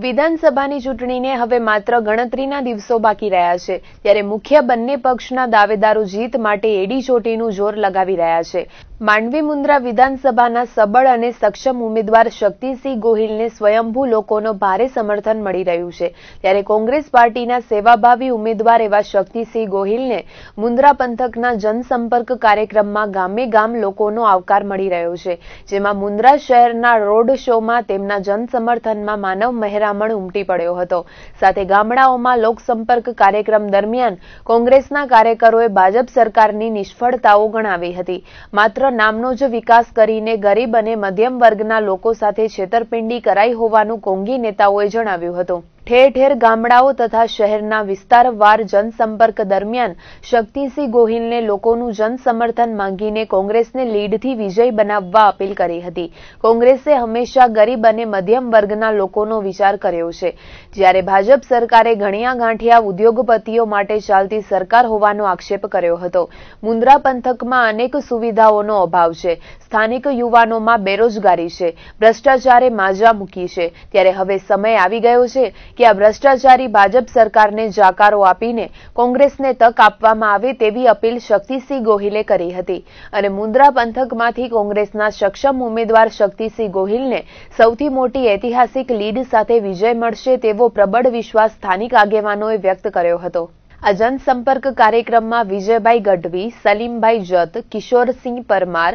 વિધાનસભાની ચૂંટણીને હવે માત્ર ગણતરીના દિવસો બાકી રહ્યા છે ત્યારે મુખ્ય બંને પક્ષના દાવેદારો જીત માટે એડીચોટીનું જોર લગાવી રહ્યા છે માંડવી મુન્દ્રા વિધાનસભાના સબળ અને સક્ષમ ઉમેદવાર શક્તિસિંહ ગોહિલને સ્વયંભૂ લોકોનો ભારે સમર્થન મળી રહ્યું છે ત્યારે કોંગ્રેસ પાર્ટીના સેવાભાવી ઉમેદવાર એવા શક્તિસિંહ ગોહિલને મુન્દ્રા પંથકના જનસંપર્ક કાર્યક્રમમાં ગામે ગામ લોકોનો આવકાર મળી રહ્યો છે જેમાં મુન્દ્રા શહેરના રોડ શોમાં તેમના જનસમર્થનમાં માનવ મહેર અહેરામણ ઉમટી પડ્યો હતો સાથે ગામડાઓમાં લોકસંપર્ક કાર્યક્રમ દરમિયાન કોંગ્રેસના કાર્યકરોએ ભાજપ સરકારની નિષ્ફળતાઓ ગણાવી હતી માત્ર નામનો જ વિકાસ કરીને ગરીબ અને મધ્યમ વર્ગના લોકો સાથે છેતરપિંડી કરાઈ હોવાનું કોંગી નેતાઓએ જણાવ્યું હતું ઠેર ઠેર ગામડાઓ તથા શહેરના વિસ્તારવાર જનસંપર્ક દરમિયાન શક્તિસિંહ ગોહિલને લોકોનું જનસમર્થન માંગીને કોંગ્રેસને લીડથી વિજય બનાવવા અપીલ કરી હતી કોંગ્રેસે હંમેશા ગરીબ અને મધ્યમ વર્ગના લોકોનો વિચાર કર્યો છે જ્યારે ભાજપ સરકારે ઘણીયા ગાંઠિયા ઉદ્યોગપતિઓ માટે ચાલતી સરકાર હોવાનો આક્ષેપ કર્યો હતો મુન્દ્રા પંથકમાં અનેક સુવિધાઓનો અભાવ છે સ્થાનિક યુવાનોમાં બેરોજગારી છે ભ્રષ્ટાચારે માજા મૂકી છે ત્યારે હવે સમય આવી ગયો છે કે આ ભ્રષ્ટાચારી ભાજપ સરકારને જાકારો આપીને કોંગ્રેસને તક આપવામાં આવે તેવી અપીલ શક્તિસિંહ ગોહિલે કરી હતી અને મુન્દ્રા પંથકમાંથી કોંગ્રેસના સક્ષમ ઉમેદવાર શક્તિસિંહ ગોહિલને સૌથી મોટી ઐતિહાસિક લીડ સાથે વિજય મળશે તેવો પ્રબળ વિશ્વાસ સ્થાનિક આગેવાનોએ વ્યક્ત કર્યો હતો આ જનસંપર્ક કાર્યક્રમમાં વિજયભાઈ ગઢવી સલીમભાઈ જત કિશોરસિંહ પરમાર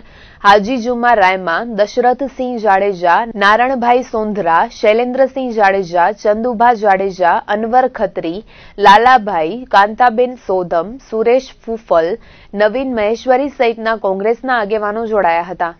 હાજી જુમા રાયમા દશરથસિંહ જાડેજા નારણભાઈ સોંધરા શૈલેન્દ્રસિંહ જાડેજા ચંદુભા જાડેજા અનવર ખત્રી લાલાભાઈ કાંતાબેન સોધમ સુરેશ ફૂફલ નવીન મહેશ્વરી સહિતના કોંગ્રેસના આગેવાનો જોડાયા હતા